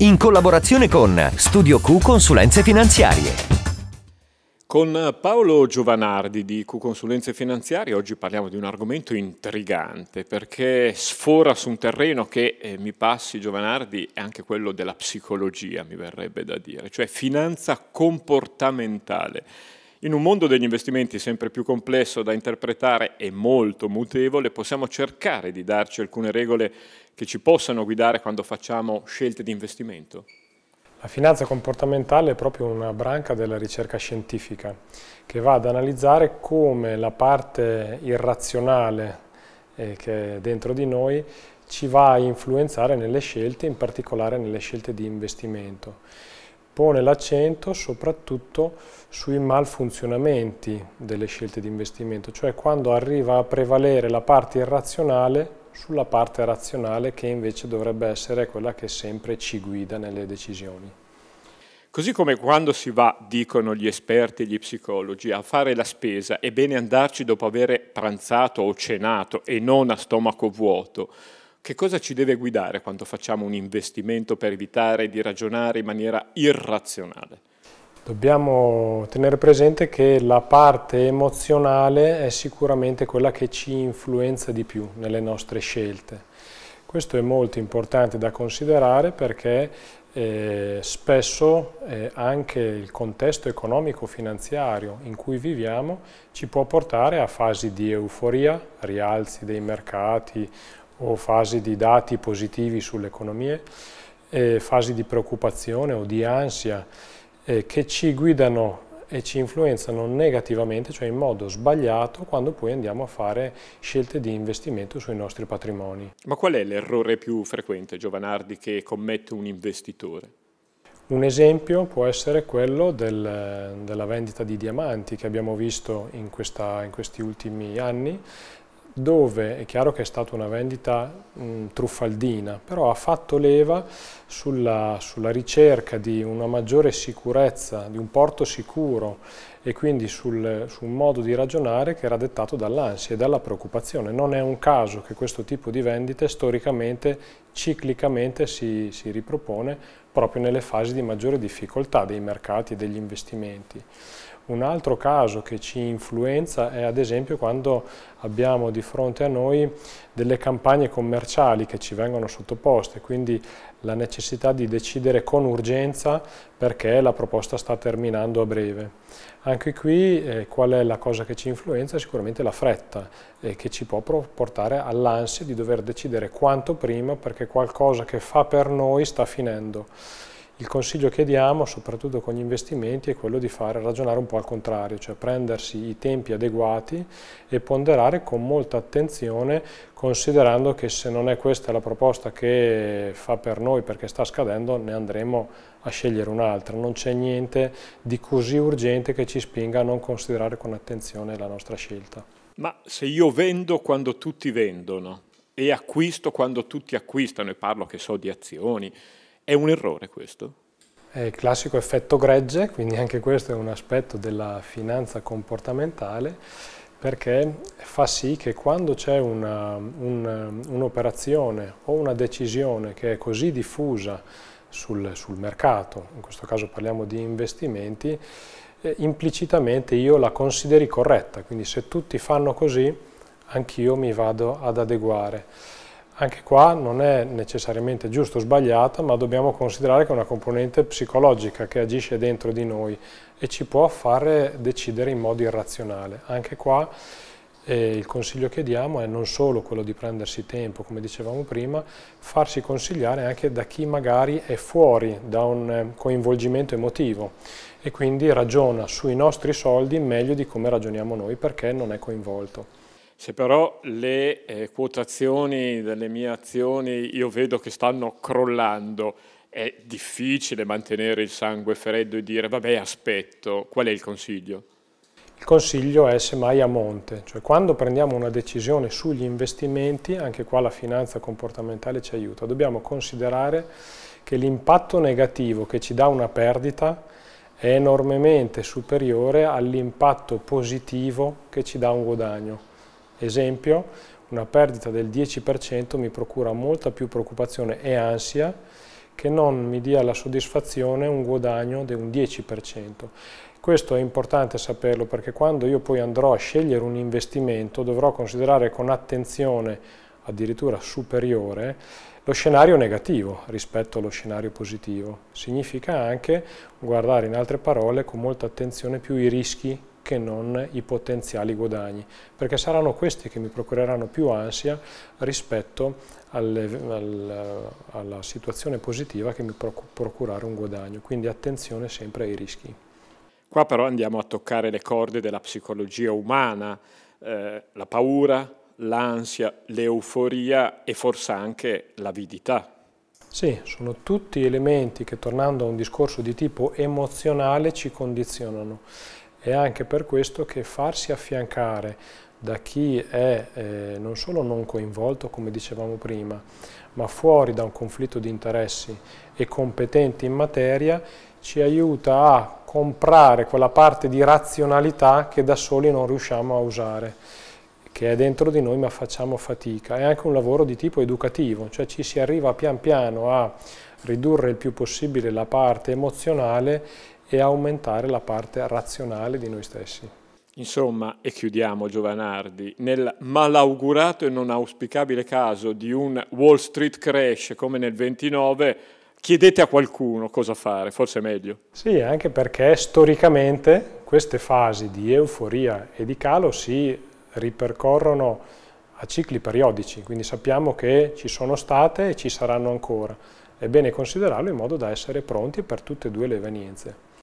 in collaborazione con Studio Q Consulenze Finanziarie. Con Paolo Giovanardi di Q Consulenze Finanziarie oggi parliamo di un argomento intrigante perché sfora su un terreno che eh, mi passi Giovanardi è anche quello della psicologia mi verrebbe da dire, cioè finanza comportamentale. In un mondo degli investimenti sempre più complesso da interpretare e molto mutevole, possiamo cercare di darci alcune regole che ci possano guidare quando facciamo scelte di investimento? La finanza comportamentale è proprio una branca della ricerca scientifica che va ad analizzare come la parte irrazionale eh, che è dentro di noi ci va a influenzare nelle scelte, in particolare nelle scelte di investimento pone l'accento soprattutto sui malfunzionamenti delle scelte di investimento, cioè quando arriva a prevalere la parte irrazionale sulla parte razionale che invece dovrebbe essere quella che sempre ci guida nelle decisioni. Così come quando si va, dicono gli esperti e gli psicologi, a fare la spesa è bene andarci dopo aver pranzato o cenato e non a stomaco vuoto, che cosa ci deve guidare quando facciamo un investimento per evitare di ragionare in maniera irrazionale? Dobbiamo tenere presente che la parte emozionale è sicuramente quella che ci influenza di più nelle nostre scelte. Questo è molto importante da considerare perché eh, spesso eh, anche il contesto economico-finanziario in cui viviamo ci può portare a fasi di euforia, rialzi dei mercati o fasi di dati positivi sulle economie, eh, fasi di preoccupazione o di ansia eh, che ci guidano e ci influenzano negativamente, cioè in modo sbagliato, quando poi andiamo a fare scelte di investimento sui nostri patrimoni. Ma qual è l'errore più frequente, Giovanardi, che commette un investitore? Un esempio può essere quello del, della vendita di diamanti che abbiamo visto in, questa, in questi ultimi anni, dove è chiaro che è stata una vendita mh, truffaldina, però ha fatto leva sulla, sulla ricerca di una maggiore sicurezza, di un porto sicuro e quindi sul, su un modo di ragionare che era dettato dall'ansia e dalla preoccupazione. Non è un caso che questo tipo di vendite storicamente, ciclicamente si, si ripropone proprio nelle fasi di maggiore difficoltà dei mercati e degli investimenti. Un altro caso che ci influenza è ad esempio quando abbiamo di fronte a noi delle campagne commerciali che ci vengono sottoposte, quindi la necessità di decidere con urgenza perché la proposta sta terminando a breve. Anche qui eh, qual è la cosa che ci influenza? Sicuramente la fretta eh, che ci può portare all'ansia di dover decidere quanto prima perché qualcosa che fa per noi sta finendo il consiglio che diamo, soprattutto con gli investimenti, è quello di fare ragionare un po' al contrario, cioè prendersi i tempi adeguati e ponderare con molta attenzione, considerando che se non è questa la proposta che fa per noi perché sta scadendo, ne andremo a scegliere un'altra. Non c'è niente di così urgente che ci spinga a non considerare con attenzione la nostra scelta. Ma se io vendo quando tutti vendono e acquisto quando tutti acquistano, e parlo che so di azioni, è un errore questo? È il classico effetto gregge, quindi anche questo è un aspetto della finanza comportamentale, perché fa sì che quando c'è un'operazione un, un o una decisione che è così diffusa sul, sul mercato, in questo caso parliamo di investimenti, eh, implicitamente io la consideri corretta, quindi se tutti fanno così anch'io mi vado ad adeguare. Anche qua non è necessariamente giusto o sbagliata, ma dobbiamo considerare che è una componente psicologica che agisce dentro di noi e ci può fare decidere in modo irrazionale. Anche qua eh, il consiglio che diamo è non solo quello di prendersi tempo, come dicevamo prima, farsi consigliare anche da chi magari è fuori da un eh, coinvolgimento emotivo e quindi ragiona sui nostri soldi meglio di come ragioniamo noi perché non è coinvolto. Se però le eh, quotazioni delle mie azioni io vedo che stanno crollando, è difficile mantenere il sangue freddo e dire vabbè aspetto, qual è il consiglio? Il consiglio è semmai a monte, cioè quando prendiamo una decisione sugli investimenti, anche qua la finanza comportamentale ci aiuta, dobbiamo considerare che l'impatto negativo che ci dà una perdita è enormemente superiore all'impatto positivo che ci dà un guadagno. Esempio, una perdita del 10% mi procura molta più preoccupazione e ansia che non mi dia la soddisfazione un guadagno di un 10%. Questo è importante saperlo perché quando io poi andrò a scegliere un investimento dovrò considerare con attenzione addirittura superiore lo scenario negativo rispetto allo scenario positivo. Significa anche guardare in altre parole con molta attenzione più i rischi che non i potenziali guadagni, perché saranno questi che mi procureranno più ansia rispetto alle, al, alla situazione positiva che mi procurare un guadagno, quindi attenzione sempre ai rischi. Qua però andiamo a toccare le corde della psicologia umana, eh, la paura, l'ansia, l'euforia e forse anche l'avidità. Sì, sono tutti elementi che tornando a un discorso di tipo emozionale ci condizionano è anche per questo che farsi affiancare da chi è eh, non solo non coinvolto, come dicevamo prima, ma fuori da un conflitto di interessi e competente in materia, ci aiuta a comprare quella parte di razionalità che da soli non riusciamo a usare che è dentro di noi ma facciamo fatica. È anche un lavoro di tipo educativo, cioè ci si arriva pian piano a ridurre il più possibile la parte emozionale e aumentare la parte razionale di noi stessi. Insomma, e chiudiamo Giovanardi, nel malaugurato e non auspicabile caso di un Wall Street crash come nel 29, chiedete a qualcuno cosa fare, forse è meglio. Sì, anche perché storicamente queste fasi di euforia e di calo si ripercorrono a cicli periodici, quindi sappiamo che ci sono state e ci saranno ancora. È bene considerarlo in modo da essere pronti per tutte e due le evenienze.